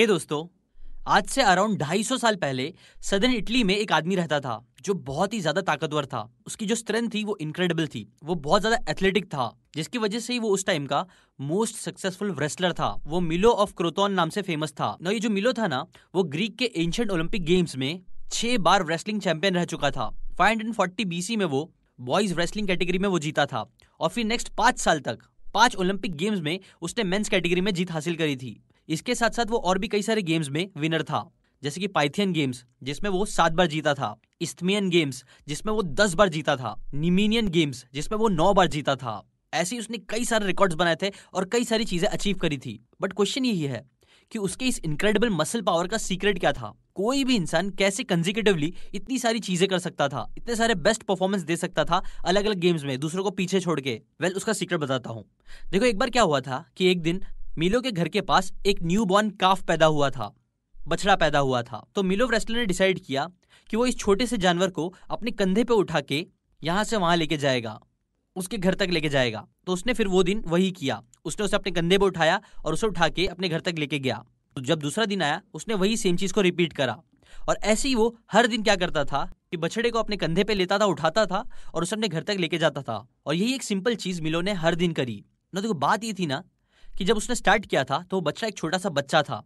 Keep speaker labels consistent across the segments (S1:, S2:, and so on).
S1: हे दोस्तों आज से अराउंड ढाई सौ साल पहले सदन इटली में एक आदमी रहता था जो बहुत ही ज्यादा ताकतवर था उसकी जो स्ट्रेंथ थी वो इनक्रेडिबल थी वो बहुत ज्यादा एथलेटिक था जिसकी वजह से ही वो उस टाइम का मोस्ट सक्सेसफुल रेसलर था वो मिलो ऑफ क्रोतोन नाम से फेमस था ना ये जो मिलो था ना वो ग्रीक के एंशियंट ओलंपिक गेम्स में छह बार रेसलिंग चैंपियन रह चुका था फाइव हंड्रेड फोर्टी बीसी में वो बॉयज रेसलिंग कैटेगरी में वो जीता था और फिर नेक्स्ट पांच साल तक पांच ओलंपिक गेम्स में उसने मेंस कैटेगरी में जीत हासिल करी थी इसके साथ साथ वो और भी कई सारे गेम्स में विनर था जैसे कि पाइथियन गेम्स जिसमें वो सात बार जीता था इस्थमियन गेम्स जिसमें वो दस बार जीता था निमिनियन गेम्स जिसमें वो नौ बार जीता था ऐसे ही उसने कई सारे रिकॉर्ड्स बनाए थे और कई सारी चीजें अचीव करी थी बट क्वेश्चन यही है कि उसके इस इनक्रेडिबल मसल पावर का सीक्रेट क्या था कोई भी इंसान कैसे कंजिकेटिवली इतनी सारी चीजें कर सकता था इतने सारे बेस्ट परफॉर्मेंस दे सकता था अलग अलग गेम्स में दूसरों को पीछे छोड़ के वेल well, उसका सीक्रेट बताता हूँ देखो एक बार क्या हुआ था कि एक दिन मिलो के घर के पास एक न्यू बॉर्न काफ पैदा हुआ था बछड़ा पैदा हुआ था तो मिलो रेस्लर ने डिसाइड किया कि वो इस छोटे से जानवर को अपने कंधे पे उठा के यहाँ से वहाँ लेके जाएगा उसके घर तक लेके जाएगा तो उसने फिर वो दिन वही किया उसने उसे अपने कंधे पर उठाया और उसे उठा के अपने घर तक लेके गया तो जब दूसरा दिन आया उसने वही सेम चीज़ को रिपीट करा और ऐसे ही वो हर दिन क्या करता था कि बछड़े को अपने कंधे पे लेता था उठाता था और उसे अपने घर तक लेके जाता था और यही एक सिंपल चीज़ मिलो ने हर दिन करी ना देखो तो बात ये थी ना कि जब उसने स्टार्ट किया था तो बछड़ा एक छोटा सा बच्चा था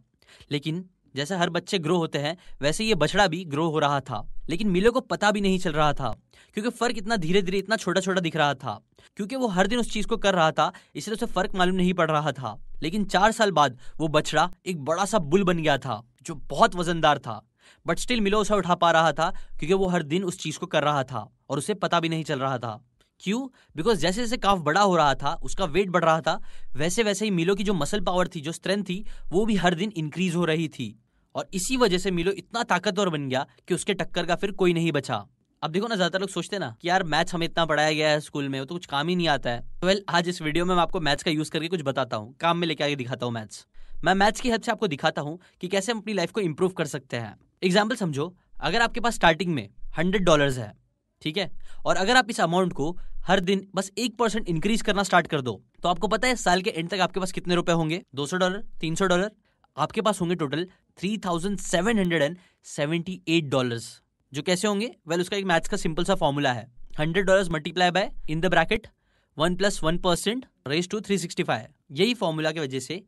S1: लेकिन जैसे हर बच्चे ग्रो होते हैं वैसे ये बछड़ा भी ग्रो हो रहा था लेकिन मिलो को पता भी नहीं चल रहा था क्योंकि फर्क इतना धीरे धीरे इतना छोटा छोटा दिख रहा था क्योंकि वो हर दिन उस चीज को कर रहा था इसलिए उसे फर्क मालूम नहीं पड़ रहा था लेकिन चार साल बाद वो बछड़ा एक बड़ा सा बुल बन गया था जो बहुत वजनदार था बट स्टिल मिलो उसे उठा पा रहा था क्योंकि वो हर दिन उस चीज को कर रहा था और उसे पता भी नहीं चल रहा था क्यों बिकॉज जैसे जैसे काफ बड़ा हो रहा था उसका वेट बढ़ रहा था वैसे वैसे ही मिलो की जो मसल पावर थी जो स्ट्रेंथ थी वो भी हर दिन इंक्रीज हो रही थी और इसी वजह से मिलो इतना ताकतवर बन गया कि उसके टक्कर का फिर कोई नहीं बचा अब देखो ना ज्यादातर लोग सोचते ना कि यार मैथ्स हमें इतना पढ़ाया गया है स्कूल में वो तो कुछ काम ही नहीं आता है तो वेल आज इस वीडियो में मैं आपको मैथ्स का यूज करके कुछ बताता हूँ काम में लेके आगे दिखाता हूँ मैथ्स मैं मैथ्स की हद से आपको दिखाता हूँ कि कैसे हम अपनी लाइफ को इम्प्रूव कर सकते हैं एग्जाम्पल समझो अगर आपके पास स्टार्टिंग में हंड्रेड डॉलर है ठीक है और अगर आप इस अमाउंट को हर दिन बस एक परसेंट इंक्रीज करना स्टार्ट कर दो तो आपको पता है साल के एंड तक आपके पास कितने रुपए होंगे दो सौ डॉलर तीन सौ डॉलर आपके पास होंगे total three thousand seven hundred and seventy eight dollar जो कैसे होंगे वेल well, उसका एक मैथ्स का सिंपल सा फॉर्मूला है hundred dollar multiply by in the bracket one plus one percent raise to three sixty five यही फॉर्मूला की वजह से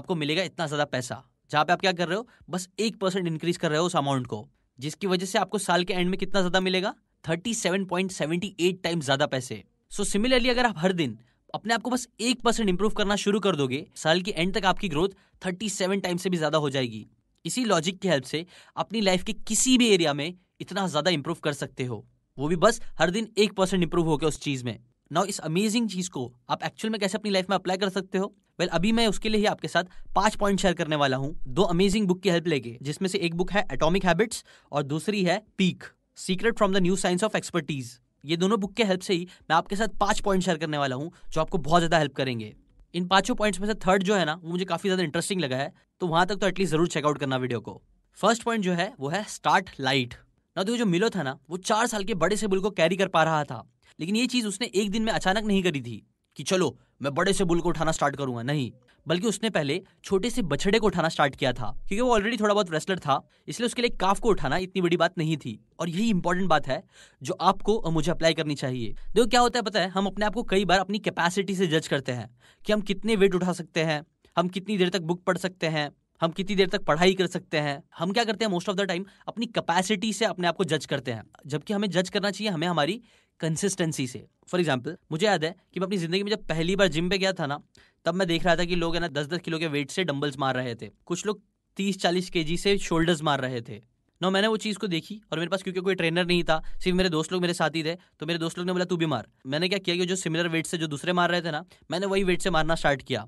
S1: आपको मिलेगा इतना ज़्यादा पैसा जहाँ पे आप क्या कर रहे हो बस एक परसेंट इंक्रीज कर रहे हो उस अमाउंट को जिसकी वजह से आपको साल के एंड में कितना ज़्यादा मिलेगा 37.78 टाइम्स ज्यादा पैसे सो so, सिमिलरली अगर आप हर दिन अपने आप को बस एक परसेंट इंप्रूव करना शुरू कर दोगे साल के एंड तक आपकी ग्रोथ 37 टाइम्स से भी ज्यादा हो जाएगी इसी लॉजिक की हेल्प से अपनी लाइफ के किसी भी एरिया में इतना ज्यादा इंप्रूव कर सकते हो वो भी बस हर दिन एक परसेंट इंप्रूव होकर उस चीज में नाउ इस अमेजिंग चीज को आप एक्चुअल में कैसे अपनी लाइफ में अप्लाई कर सकते हो वेल well, अभी मैं उसके लिए ही आपके साथ पांच पॉइंट शेयर करने वाला हूँ दो अमेजिंग बुक की हेल्प लेके जिसमें से एक बुक है एटॉमिक हैबिट्स और दूसरी है peak secret from the new science of expertise ये दोनों बुक के हेल्प से ही मैं आपके साथ पांच पॉइंट शेयर करने वाला हूँ जो आपको बहुत ज़्यादा हेल्प करेंगे इन पांचों पॉइंट्स में से थर्ड जो है ना वो मुझे काफ़ी ज़्यादा इंटरेस्टिंग लगा है तो वहां तक तो एटलीस्ट ज़रूर चेकआउट करना वीडियो को फर्स्ट पॉइंट जो है वो है स्टार्ट लाइट ना तो जो मिलो था ना वो चार साल के बड़े से बुल को कैरी कर पा रहा था लेकिन ये चीज़ उसने एक दिन में अचानक नहीं करी थी कि चलो मैं बड़े से बुल को उठाना स्टार्ट करूंगा नहीं बल्कि उसने पहले छोटे से बछड़े को उठाना स्टार्ट किया था क्योंकि वो ऑलरेडी थोड़ा बहुत रेस्लर था इसलिए उसके लिए काफ को उठाना इतनी बड़ी बात नहीं थी और यही इंपॉर्टेंट बात है जो आपको और मुझे अप्लाई करनी चाहिए देखो क्या होता है पता है हम अपने आप को कई बार अपनी कैपेसिटी से जज करते हैं कि हम कितने वेट उठा सकते हैं हम कितनी देर तक बुक पढ़ सकते हैं हम कितनी देर तक पढ़ाई कर सकते हैं हम क्या करते हैं मोस्ट ऑफ द टाइम अपनी कैपेसिटी से अपने आप को जज करते हैं जबकि हमें जज करना चाहिए हमें हमारी कंसिस्टेंसी से फॉर एग्जाम्पल मुझे याद है कि मैं अपनी जिंदगी में जब पहली बार जिम पे गया था ना तब मैं देख रहा था कि लोग है ना दस दस किलो के वेट से डंबल्स मार रहे थे कुछ लोग तीस चालीस के से शोल्डर्स मार रहे थे ना मैंने वो चीज़ को देखी और मेरे पास क्योंकि कोई ट्रेनर नहीं था सिर्फ मेरे दोस्त लोग मेरे साथ ही थे तो मेरे दोस्त लोग ने बोला तू भी मार मैंने क्या किया कि जो सिमिलर वेट से जो दूसरे मार रहे थे ना मैंने वही वेट से मारना स्टार्ट किया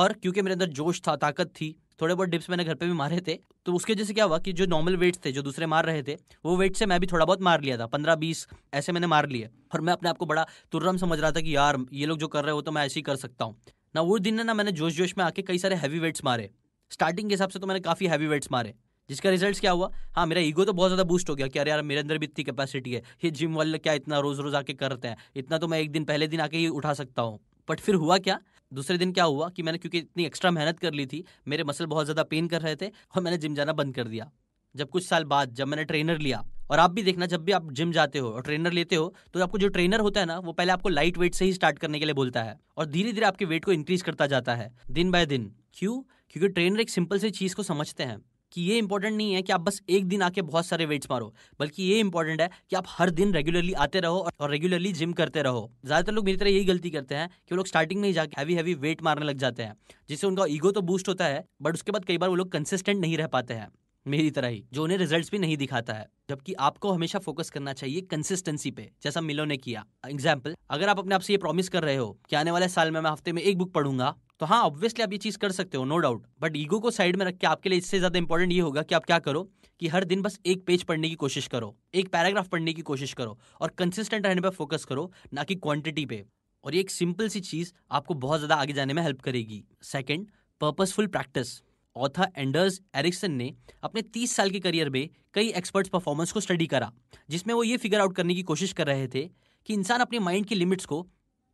S1: और क्योंकि मेरे अंदर जोश था ताकत थी थोड़े बहुत डिप्स मैंने घर पे भी मारे थे तो उसके से क्या हुआ कि जो नॉर्मल वेट्स थे जो दूसरे मार रहे थे वो वेट से मैं भी थोड़ा बहुत मार लिया था पंद्रह बीस ऐसे मैंने मार लिए और मैं अपने आपको बड़ा तुर्रम समझ रहा था कि यार ये लोग जो कर रहे हो तो मैं ऐसे ही कर सकता हूँ ना उस दिन ना मैंने जोश जोश में आके कई सारे हैवी वेट्स मारे स्टार्टिंग के हिसाब से तो मैंने काफ़ी हैवी वेट्स मारे जिसका रिजल्ट क्या हुआ हाँ मेरा ईगो तो बहुत ज़्यादा बूस्ट हो गया कि अरे यार मेरे अंदर भी इतनी कैपेसिटी है ये जिम वाले क्या इतना रोज़ रोज़ आके करते हैं इतना तो मैं एक दिन पहले दिन आके ही उठा सकता हूँ बट फिर हुआ क्या दूसरे दिन क्या हुआ कि मैंने क्योंकि इतनी एक्स्ट्रा मेहनत कर ली थी मेरे मसल बहुत ज़्यादा पेन कर रहे थे और मैंने जिम जाना बंद कर दिया जब कुछ साल बाद जब मैंने ट्रेनर लिया और आप भी देखना जब भी आप जिम जाते हो और ट्रेनर लेते हो तो आपको जो ट्रेनर होता है ना वो पहले आपको लाइट वेट से ही स्टार्ट करने के लिए बोलता है और धीरे धीरे आपके वेट को इंक्रीज करता जाता है दिन बाय दिन क्यों क्योंकि ट्रेनर एक सिंपल सी चीज़ को समझते हैं कि ये इंपॉर्टेंट नहीं है कि आप बस एक दिन आके बहुत सारे वेट्स मारो बल्कि ये इंपॉर्टेंट है कि आप हर दिन रेगुलरली आते रहो और रेगुलरली जिम करते रहो ज़्यादातर लोग मेरी तरह यही गलती करते हैं कि वो लोग स्टार्टिंग में ही जाके हैवी हैवी वेट मारने लग जाते हैं जिससे उनका ईगो तो बूस्ट होता है बट उसके बाद कई बार वो लोग कंसिस्टेंट नहीं रह पाते हैं मेरी तरह ही जो उन्हें रिजल्ट भी नहीं दिखाता है जबकि आपको हमेशा फोकस करना चाहिए कंसिस्टेंसी पे जैसा मिलो ने किया एग्जाम्पल अगर आप अपने आप से ये प्रॉमिस कर रहे हो कि आने वाले साल में मैं हफ्ते में एक बुक पढ़ूंगा तो हाँ ऑब्वियसली आप ये चीज़ कर सकते हो नो डाउट बट ईगो को साइड में रख के आपके लिए इससे ज़्यादा इंपॉर्टेंट ये होगा कि आप क्या करो कि हर दिन बस एक पेज पढ़ने की कोशिश करो एक पैराग्राफ पढ़ने की कोशिश करो और कंसिस्टेंट रहने पर फोकस करो ना कि क्वांटिटी पे और ये एक सिंपल सी चीज़ आपको बहुत ज़्यादा आगे जाने में हेल्प करेगी second purposeful practice author Anders Ericsson ने अपने 30 साल के करियर में कई एक्सपर्ट्स परफॉर्मेंस को स्टडी करा जिसमें वो ये फिगर आउट करने की कोशिश कर रहे थे कि इंसान अपने माइंड की लिमिट्स को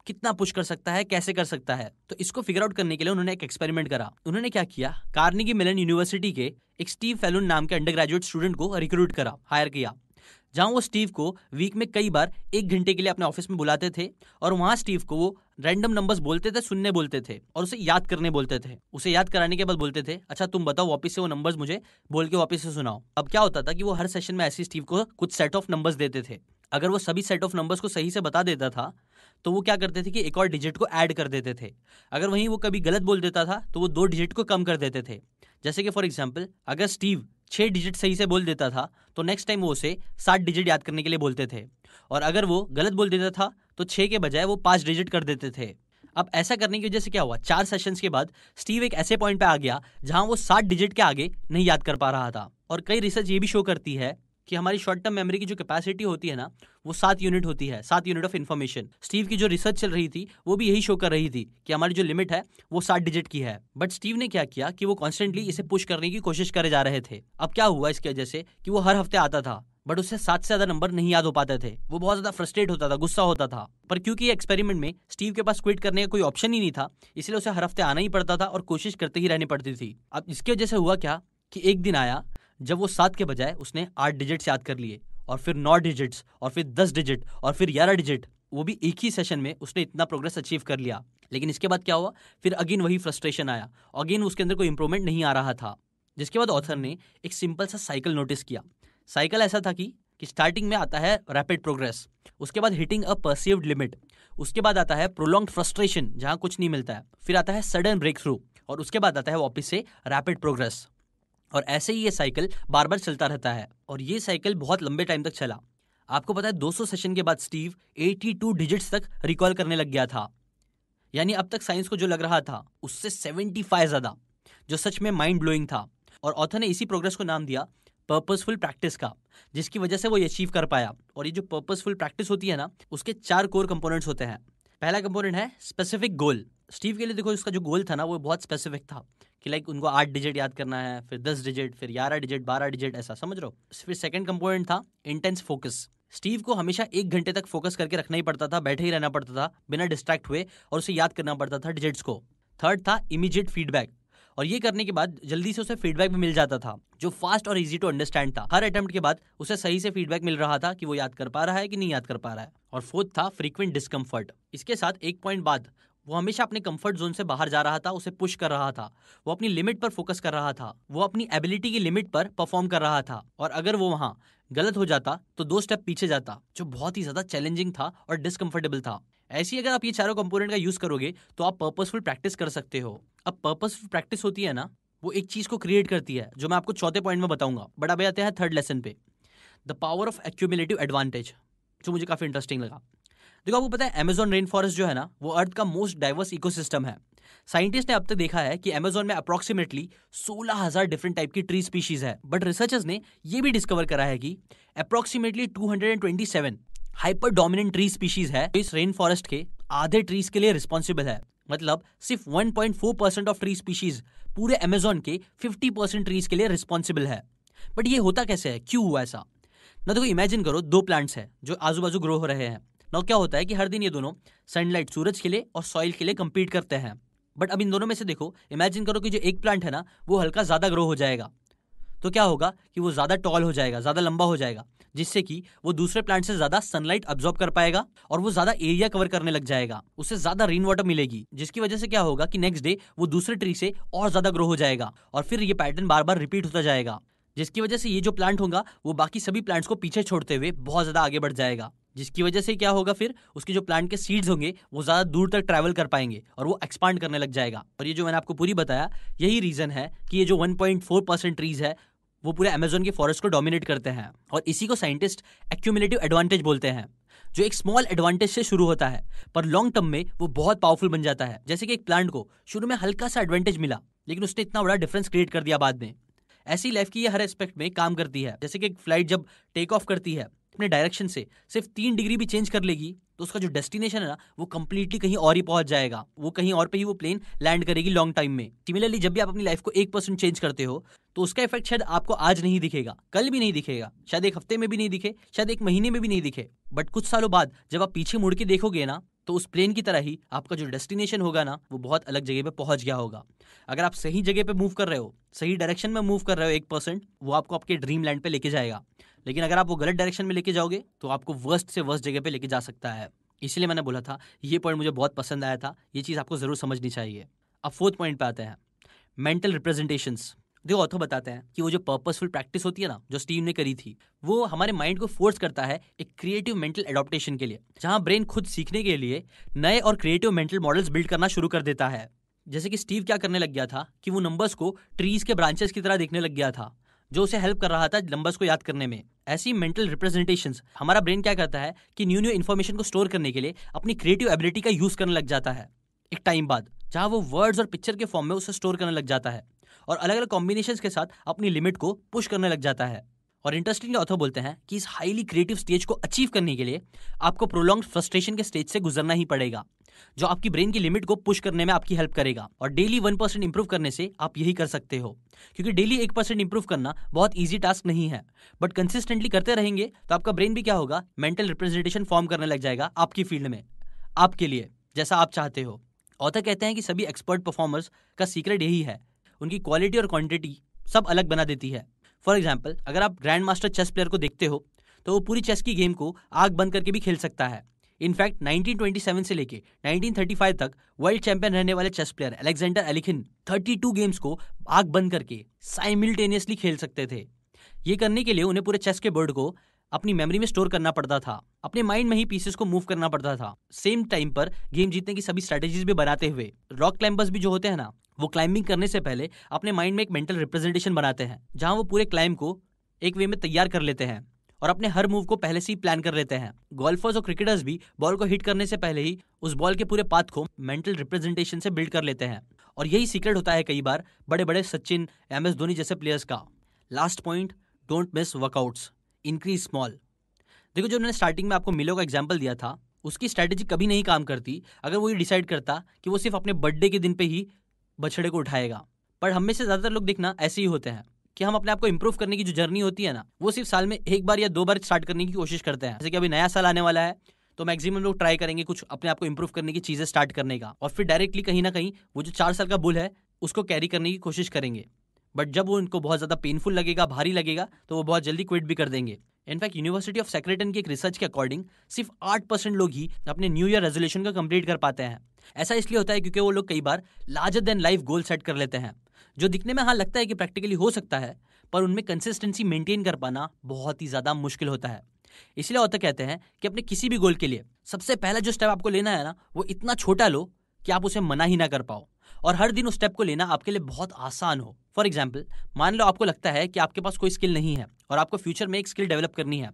S1: कितना पुश कर सकता है कैसे कर सकता है तो इसको फिगर आउट करने के लिए उन्होंने एक एक्सपेरिमेंट करा उन्होंने क्या किया कार्निगी मिलन यूनिवर्सिटी के एक स्टीव फेलून नाम के अंडर ग्रेजुएट स्टूडेंट को रिक्रूट करा हायर किया जहां वो स्टीव को वीक में कई बार एक घंटे के लिए अपने ऑफिस में बुलाते थे और वहां स्टीव को वो रैंडम नंबर्स बोलते थे सुनने बोलते थे और उसे याद करने बोलते थे उसे याद कराने के बाद बोलते थे अच्छा तुम बताओ वापस से वो नंबर्स मुझे बोल के वापस से सुनाओ अब क्या होता था कि वो हर सेशन में ऐसे स्टीव को कुछ सेट ऑफ नंबर्स देते थे अगर वो सभी सेट ऑफ नंबर्स को सही से बता देता था तो वो क्या करते थे कि एक और डिजिट को ऐड कर देते थे अगर वहीं वो कभी गलत बोल देता था तो वो दो डिजिट को कम कर देते थे जैसे कि फॉर एग्जाम्पल अगर स्टीव छः डिजिट सही से बोल देता था तो नेक्स्ट टाइम वो उसे सात डिजिट याद करने के लिए बोलते थे और अगर वो गलत बोल देता था तो छः के बजाय वो पाँच डिजिट कर देते थे अब ऐसा करने की वजह से क्या हुआ चार सेशंस के बाद स्टीव एक ऐसे पॉइंट पे आ गया जहां वो सात डिजिट के आगे नहीं याद कर पा रहा था और कई रिसर्च ये भी शो करती है कि हमारी शॉर्ट टर्म मेमोरी की जो कैपेसिटी होती है ना वो सात यूनिट होती है सात यूनिट ऑफ इन्फॉर्मेशन स्टीव की जो रिसर्च चल रही थी वो भी यही शो कर रही थी कि हमारी जो लिमिट है वो सात डिजिट की है बट स्टीव ने क्या किया कि वो कॉन्स्टेंटली इसे पुश करने की कोशिश करे जा रहे थे अब क्या हुआ इसकी वजह से कि वो हर हफ्ते आता था बट उसे सात से ज्यादा नंबर नहीं याद हो पाते थे वो बहुत ज्यादा फ्रस्ट्रेट होता था गुस्सा होता था पर क्योंकि एक्सपेरिमेंट में स्टीव के पास क्विट करने का कोई ऑप्शन ही नहीं था इसलिए उसे हर हफ्ते आना ही पड़ता था और कोशिश करते ही रहनी पड़ती थी अब इसकी वजह से हुआ क्या कि एक दिन आया जब वो सात के बजाय उसने आठ डिजिट्स याद कर लिए और फिर नौ डिजिट्स और फिर दस डिजिट और फिर ग्यारह डिजिट वो भी एक ही सेशन में उसने इतना प्रोग्रेस अचीव कर लिया लेकिन इसके बाद क्या हुआ फिर अगेन वही फ्रस्ट्रेशन आया अगेन उसके अंदर कोई इंप्रूवमेंट नहीं आ रहा था जिसके बाद ऑथर ने एक सिंपल सा साइकिल नोटिस किया साइकिल ऐसा था कि कि स्टार्टिंग में आता है रैपिड प्रोग्रेस उसके बाद हिटिंग अ परसिव्ड लिमिट उसके बाद आता है प्रोलॉन्ग फ्रस्ट्रेशन जहां कुछ नहीं मिलता है फिर आता है सडन ब्रेक थ्रू और उसके बाद आता है वापस से रैपिड प्रोग्रेस और ऐसे ही ये साइकिल बार बार चलता रहता है और ये साइकिल बहुत लंबे टाइम तक चला आपको पता है 200 सेशन के बाद स्टीव 82 डिजिट्स तक रिकॉल करने लग गया था यानी अब तक साइंस को जो लग रहा था उससे 75 ज़्यादा जो सच में माइंड ब्लोइंग था और ऑथर ने इसी प्रोग्रेस को नाम दिया पर्पजफुल प्रैक्टिस का जिसकी वजह से वो ये अचीव कर पाया और ये जो पर्पजफुल प्रैक्टिस होती है ना उसके चार कोर कंपोनेंट्स होते हैं पहला कंपोनेंट है स्पेसिफिक गोल स्टीव के लिए देखो उसका जो गोल था ना वो बहुत स्पेसिफिक था कि लाइक उनको आठ डिजिट याद करना है फिर दस डिजिट फिर ग्यारह डिजिट बारह डिजिट ऐसा समझ रहे हो फिर सेकंड कंपोनेंट था इंटेंस फोकस स्टीव को हमेशा एक घंटे तक फोकस करके रखना ही पड़ता था बैठे ही रहना पड़ता था बिना डिस्ट्रैक्ट हुए और उसे याद करना पड़ता था डिजिट्स को थर्ड था इमीजिएट फीडबैक और ये करने के बाद जल्दी से उसे फीडबैक भी मिल जाता था जो फास्ट और इजी टू अंडरस्टैंड था हर अटेम्प्ट के बाद उसे सही से फीडबैक मिल रहा था कि वो याद कर पा रहा है कि नहीं याद कर पा रहा है और फोर्थ था फ्रीक्वेंट डिस्कम्फर्ट इसके साथ एक पॉइंट बाद वो हमेशा अपने कंफर्ट जोन से बाहर जा रहा था उसे पुश कर रहा था वो अपनी लिमिट पर फोकस कर रहा था वो अपनी एबिलिटी की लिमिट पर परफॉर्म कर रहा था और अगर वो वहाँ गलत हो जाता तो दो स्टेप पीछे जाता जो बहुत ही ज्यादा चैलेंजिंग था और डिसकंफर्टेबल था ऐसी अगर आप ये चारों कंपोनेंट का यूज करोगे तो आप पर्पसफुल प्रैक्टिस कर सकते हो अब पर्पसफुल प्रैक्टिस होती है ना वो एक चीज को क्रिएट करती है जो मैं आपको चौथे पॉइंट में बताऊंगा बट अब आते हैं थर्ड लेसन पे the power of accumulative advantage जो मुझे काफी इंटरेस्टिंग लगा देखो आपको पता है अमेजोन रेन फॉरेस्ट जो है ना वो अर्थ का मोस्ट डाइवर्स इकोसिस्टम है साइंटिस्ट ने अब तक देखा है कि अमेजोन में अप्रोक्सीमेटली हजार डिफरेंट टाइप की ट्री स्पीशीज है बट रिसर्चर्स ने यह भी डिस्कवर करा है कि approximately two hundred and twenty seven hyper dominant tree species है इस रेन फॉरेस्ट के आधे ट्रीज के लिए रिस्पॉन्सिबल है मतलब सिर्फ 1.4 परसेंट ऑफ ट्री स्पीशीज पूरे अमेजोन के 50 परसेंट ट्रीज के लिए रिस्पॉन्सिबल है बट ये होता कैसे है क्यों हुआ ऐसा ना देखो इमेजिन करो दो प्लांट्स है जो आजू बाजू ग्रो हो रहे हैं नाउ क्या होता है कि हर दिन ये दोनों सनलाइट सूरज के लिए और सॉइल के लिए कम्पीट करते हैं बट अब इन दोनों में से देखो इमेजिन करो कि जो एक प्लांट है ना वो हल्का ज़्यादा ग्रो हो जाएगा तो क्या होगा कि वो ज़्यादा टॉल हो जाएगा ज़्यादा लंबा हो जाएगा जिससे कि वो दूसरे प्लांट से ज़्यादा सनलाइट अब्जॉर्ब कर पाएगा और वो ज़्यादा एरिया कवर करने लग जाएगा उसे ज़्यादा रेन वाटर मिलेगी जिसकी वजह से क्या होगा कि नेक्स्ट डे वो दूसरे ट्री से और ज़्यादा ग्रो हो जाएगा और फिर ये पैटर्न बार बार रिपीट होता जाएगा जिसकी वजह से ये जो प्लांट होगा वो बाकी सभी प्लांट्स को पीछे छोड़ते हुए बहुत ज़्यादा आगे बढ़ जाएगा जिसकी वजह से क्या होगा फिर उसके जो प्लांट के सीड्स होंगे वो ज़्यादा दूर तक ट्रैवल कर पाएंगे और वो एक्सपांड करने लग जाएगा और ये जो मैंने आपको पूरी बताया यही रीज़न है कि ये जो 1.4 परसेंट ट्रीज़ है वो पूरे अमेजोन के फॉरेस्ट को डोमिनेट करते हैं और इसी को साइंटिस्ट एक्यूमुलेटिव एडवांटेज बोलते हैं जो एक स्मॉल एडवांटेज से शुरू होता है पर लॉन्ग टर्म में वो बहुत पावरफुल बन जाता है जैसे कि एक प्लांट को शुरू में हल्का सा एडवांटेज मिला लेकिन उसने इतना बड़ा डिफरेंस क्रिएट कर दिया बाद में ऐसी लाइफ की ये हर एस्पेक्ट में काम करती है जैसे कि एक फ्लाइट जब टेक ऑफ करती है अपने डायरेक्शन से सिर्फ तीन डिग्री भी चेंज कर लेगी तो उसका जो डेस्टिनेशन है ना वो कंप्लीटली कहीं और ही पहुंच जाएगा वो कहीं और पे ही वो प्लेन लैंड करेगी लॉन्ग टाइम में सिमिलरली जब भी आप अपनी लाइफ को एक परसेंट चेंज करते हो तो उसका इफेक्ट शायद आपको आज नहीं दिखेगा कल भी नहीं दिखेगा शायद एक हफ्ते में भी नहीं दिखे शायद एक महीने में भी नहीं दिखे बट कुछ सालों बाद जब आप पीछे मुड़ के देखोगे ना तो उस प्लेन की तरह ही आपका जो डेस्टिनेशन होगा ना वो बहुत अलग जगह पे पहुंच गया होगा अगर आप सही जगह पे मूव कर रहे हो सही डायरेक्शन में मूव कर रहे हो एक परसेंट वो आपको आपके ड्रीम लैंड पे लेके जाएगा लेकिन अगर आप वो गलत डायरेक्शन में लेके जाओगे तो आपको वर्स्ट से वर्स्ट जगह पे लेके जा सकता है इसलिए मैंने बोला था ये पॉइंट मुझे बहुत पसंद आया था ये चीज़ आपको ज़रूर समझनी चाहिए अब फोर्थ पॉइंट पे आते हैं मेंटल रिप्रेजेंटेशन देखो ऑथो बताते हैं कि वो जो पर्पसफुल प्रैक्टिस होती है ना जो स्टीव ने करी थी वो हमारे माइंड को फोर्स करता है एक क्रिएटिव मेंटल एडोप्टेशन के लिए जहाँ ब्रेन खुद सीखने के लिए नए और क्रिएटिव मेंटल मॉडल्स बिल्ड करना शुरू कर देता है जैसे कि स्टीव क्या करने लग गया था कि वो नंबर्स को ट्रीज के ब्रांचेस की तरह देखने लग गया था जो उसे हेल्प कर रहा था नंबर्स को याद करने में ऐसी मेंटल रिप्रेजेंटेशन हमारा ब्रेन क्या करता है कि न्यू न्यू इन्फॉर्मेशन को स्टोर करने के लिए अपनी क्रिएटिव एबिलिटी का यूज़ करने लग जाता है एक टाइम बाद जहाँ वो वर्ड्स और पिक्चर के फॉर्म में उसे स्टोर करने लग जाता है और अलग अलग कॉम्बिनेशन के साथ अपनी लिमिट को पुश करने लग जाता है और इंटरेस्टिंग ऑथर बोलते हैं कि इस हाईली क्रिएटिव स्टेज को अचीव करने के लिए आपको प्रोलॉन्ग फ्रस्ट्रेशन के स्टेज से गुजरना ही पड़ेगा जो आपकी ब्रेन की लिमिट को पुश करने में आपकी हेल्प करेगा और डेली वन परसेंट इंप्रूव करने से आप यही कर सकते हो क्योंकि डेली एक परसेंट इंप्रूव करना बहुत ईजी टास्क नहीं है बट कंसिस्टेंटली करते रहेंगे तो आपका ब्रेन भी क्या होगा मेंटल रिप्रेजेंटेशन फॉर्म करने लग जाएगा आपकी फील्ड में आपके लिए जैसा आप चाहते हो ऑथर कहते हैं कि सभी एक्सपर्ट परफॉर्मर्स का सीक्रेट यही है उनकी क्वालिटी और क्वांटिटी सब अलग बना देती है फॉर एग्जाम्पल अगर आप ग्रैंड मास्टर चेस प्लेयर को देखते हो तो वो पूरी चेस की गेम को आग बंद करके भी खेल सकता है इनफैक्ट 1927 से लेके 1935 तक वर्ल्ड चैंपियन रहने वाले chess player Alexander Alekhine 32 games को आग बंद करके साइमिल्टेनियसली खेल सकते थे ये करने के लिए उन्हें पूरे चेस के बोर्ड को अपनी मेमोरी में स्टोर करना पड़ता था अपने माइंड में ही पीसेस को मूव करना पड़ता था सेम टाइम पर गेम जीतने की सभी स्ट्रेटेजीज भी बनाते हुए रॉक क्लाइंबर्स भी जो होते हैं ना वो क्लाइंबिंग करने से पहले अपने माइंड में एक मेंटल रिप्रेजेंटेशन बनाते हैं जहां वो पूरे क्लाइंब को एक वे में तैयार कर लेते हैं और अपने हर मूव को पहले से ही प्लान कर लेते हैं गोल्फर्स और क्रिकेटर्स भी बॉल को हिट करने से पहले ही उस बॉल के पूरे पाथ को मेंटल रिप्रेजेंटेशन से बिल्ड कर लेते हैं और यही सीक्रेट होता है कई बार बड़े बड़े सचिन एम एस धोनी जैसे प्लेयर्स का last point don't miss workouts increase small देखो जो मैंने स्टार्टिंग में आपको मिलो का एग्जाम्पल दिया था उसकी स्ट्रैटेजी कभी नहीं काम करती अगर वो ये डिसाइड करता कि वो सिर्फ अपने बर्थडे के दिन पे ही बछड़े को उठाएगा पर हम में से ज़्यादातर लोग देखना ऐसे ही होते हैं कि हम अपने आप को इम्प्रूव करने की जो जर्नी होती है ना वो सिर्फ साल में एक बार या दो बार स्टार्ट करने की कोशिश करते हैं जैसे कि अभी नया साल आने वाला है तो मैक्सिमम लोग ट्राई करेंगे कुछ अपने आप को इम्प्रूव करने की चीज़ें स्टार्ट करने का और फिर डायरेक्टली कहीं ना कहीं वो जो चार साल का बुल है उसको कैरी करने की कोशिश करेंगे बट जब वो उनको बहुत ज़्यादा पेनफुल लगेगा भारी लगेगा तो वो बहुत जल्दी क्विट भी कर देंगे इनफैक्ट यूनिवर्सिटी ऑफ सेक्रेटन की एक रिसर्च के अकॉर्डिंग सिर्फ आठ परसेंट लोग ही अपने न्यू ईयर रेजोल्यूशन को कंप्लीट कर पाते हैं ऐसा इसलिए होता है क्योंकि वो लोग कई बार larger than life goal set कर लेते हैं जो दिखने में हाँ लगता है कि प्रैक्टिकली हो सकता है पर उनमें कंसिस्टेंसी मेंटेन कर पाना बहुत ही ज़्यादा मुश्किल होता है इसलिए औरत कहते हैं कि अपने किसी भी गोल के लिए सबसे पहला जो स्टेप आपको लेना है ना वो इतना छोटा लो कि आप उसे मना ही ना कर पाओ और हर दिन उस स्टेप को लेना आपके लिए बहुत आसान हो फॉर एग्जाम्पल मान लो आपको लगता है कि आपके पास कोई स्किल नहीं है और आपको फ्यूचर में एक स्किल डेवलप करनी है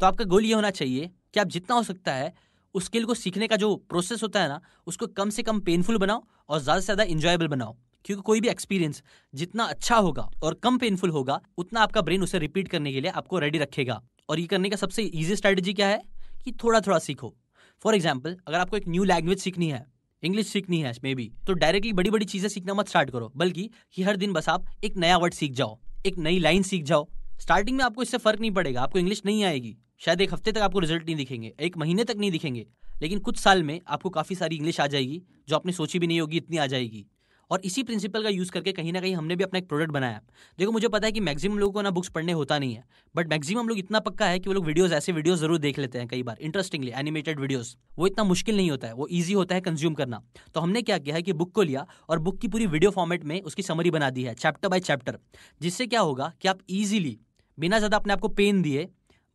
S1: तो आपका गोल ये होना चाहिए कि आप जितना हो सकता है उस स्किल को सीखने का जो प्रोसेस होता है ना उसको कम से कम पेनफुल बनाओ और ज़्यादा से ज़्यादा इंजॉयबल बनाओ क्योंकि कोई भी एक्सपीरियंस जितना अच्छा होगा और कम पेनफुल होगा उतना आपका ब्रेन उसे रिपीट करने के लिए आपको रेडी रखेगा और ये करने का सबसे ईजी स्ट्रेटेजी क्या है कि थोड़ा थोड़ा सीखो फॉर एग्जाम्पल अगर आपको एक न्यू लैंग्वेज सीखनी है इंग्लिश सीखनी है मे बी तो डायरेक्टली बड़ी बड़ी चीज़ें सीखना मत स्टार्ट करो बल्कि कि हर दिन बस आप एक नया वर्ड सीख जाओ एक नई लाइन सीख जाओ स्टार्टिंग में आपको इससे फर्क नहीं पड़ेगा आपको इंग्लिश नहीं आएगी शायद एक हफ्ते तक आपको रिजल्ट नहीं दिखेंगे एक महीने तक नहीं दिखेंगे लेकिन कुछ साल में आपको काफ़ी सारी इंग्लिश आ जाएगी जो आपने सोची भी नहीं होगी इतनी आ जाएगी और इसी प्रिंसिपल का यूज़ करके कहीं ना कहीं हमने भी अपना एक प्रोडक्ट बनाया देखो मुझे पता है कि मैक्सिमम लोगों को ना बुक्स पढ़ने होता नहीं है बट मैक्सिमम लोग इतना पक्का है कि वो लोग वीडियोज़ ऐसे वीडियोज़ जरूर देख लेते हैं कई बार इंटरेस्टिंगली एनिमेटेड वीडियोज़ वो इतना मुश्किल नहीं होता है वो ईजी होता है कंज्यूम करना तो हमने क्या किया है कि बुक को लिया और बुक की पूरी वीडियो फॉर्मेट में उसकी समरी बना दी है चैप्टर बाय चैप्टर जिससे क्या होगा कि आप ईजिली बिना ज़्यादा अपने आपको पेन दिए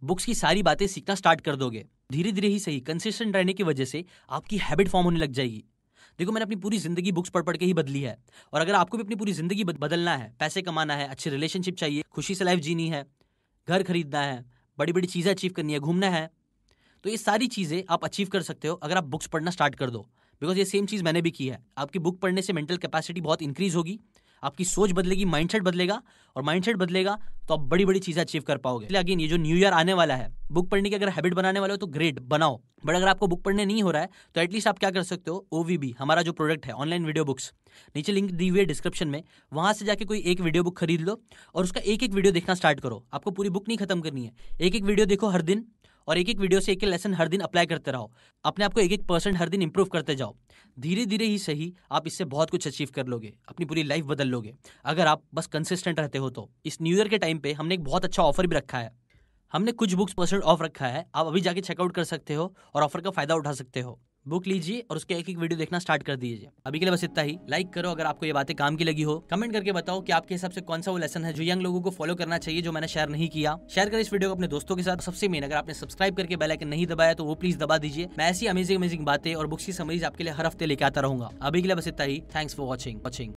S1: बुक्स की सारी बातें सीखना स्टार्ट कर दोगे धीरे धीरे ही सही कंसिस्टेंट रहने की वजह से आपकी हैबिट फॉर्म होने लग जाएगी देखो मैंने अपनी पूरी जिंदगी बुक्स पढ़ पढ़ के ही बदली है और अगर आपको भी अपनी पूरी जिंदगी बदलना है पैसे कमाना है अच्छी रिलेशनशिप चाहिए खुशी से लाइफ जीनी है घर खरीदना है बड़ी बड़ी चीज़ें अचीव करनी है घूमना है तो ये सारी चीज़ें आप अचीव कर सकते हो अगर आप बुक्स पढ़ना स्टार्ट कर दो बिकॉज ये सेम चीज़ मैंने भी की है आपकी बुक पढ़ने से मेंटल कैपेसिटी बहुत इंक्रीज होगी आपकी सोच बदलेगी माइंडसेट बदलेगा और माइंडसेट बदलेगा तो आप बड़ी बड़ी चीज़ें अचीव कर पाओगे इसलिए अगेन ये जो न्यू ईयर आने वाला है बुक पढ़ने की अगर हैबिट बनाने वाले हो तो ग्रेट बनाओ बट अगर आपको बुक पढ़ने नहीं हो रहा है तो एटलीस्ट आप क्या कर सकते हो ओ हमारा जो प्रोडक्ट है ऑनलाइन वीडियो बुक्स नीचे लिंक दी हुई है डिस्क्रिप्शन में वहाँ से जाके कोई एक वीडियो बुक खरीद लो और उसका एक एक वीडियो देखना स्टार्ट करो आपको पूरी बुक नहीं खत्म करनी है एक एक वीडियो देखो हर दिन और एक एक वीडियो से एक एक लेसन हर दिन अप्लाई करते रहो अपने आप को एक एक परसेंट हर दिन इंप्रूव करते जाओ धीरे धीरे ही सही आप इससे बहुत कुछ अचीव कर लोगे अपनी पूरी लाइफ बदल लोगे अगर आप बस कंसिस्टेंट रहते हो तो इस न्यू ईयर के टाइम पे हमने एक बहुत अच्छा ऑफर भी रखा है हमने कुछ बुक्स परसेंट ऑफ रखा है आप अभी जाके चेकआउट कर सकते हो और ऑफर का फायदा उठा सकते हो बुक लीजिए और उसके एक एक वीडियो देखना स्टार्ट कर दीजिए अभी के लिए बस इतना ही लाइक करो अगर आपको ये बातें काम की लगी हो कमेंट करके बताओ कि आपके हिसाब से कौन सा वो लेसन है जो यंग लोगों को फॉलो करना चाहिए जो मैंने शेयर नहीं किया शेयर करें इस वीडियो को अपने दोस्तों के साथ सबसे मेन अगर आपने सब्सक्राइब करके बेलाइकन नहीं दबाया तो वो प्लीज दबा दीजिए मैं ऐसी अमेजिंग अमेजिंग बातें और बुक्स की समरीज आपके लिए हर हफ्ते लेके आता रहूंगा अभी के लिए बस इतना ही थैंक्स फॉर वॉचिंग वॉचिंग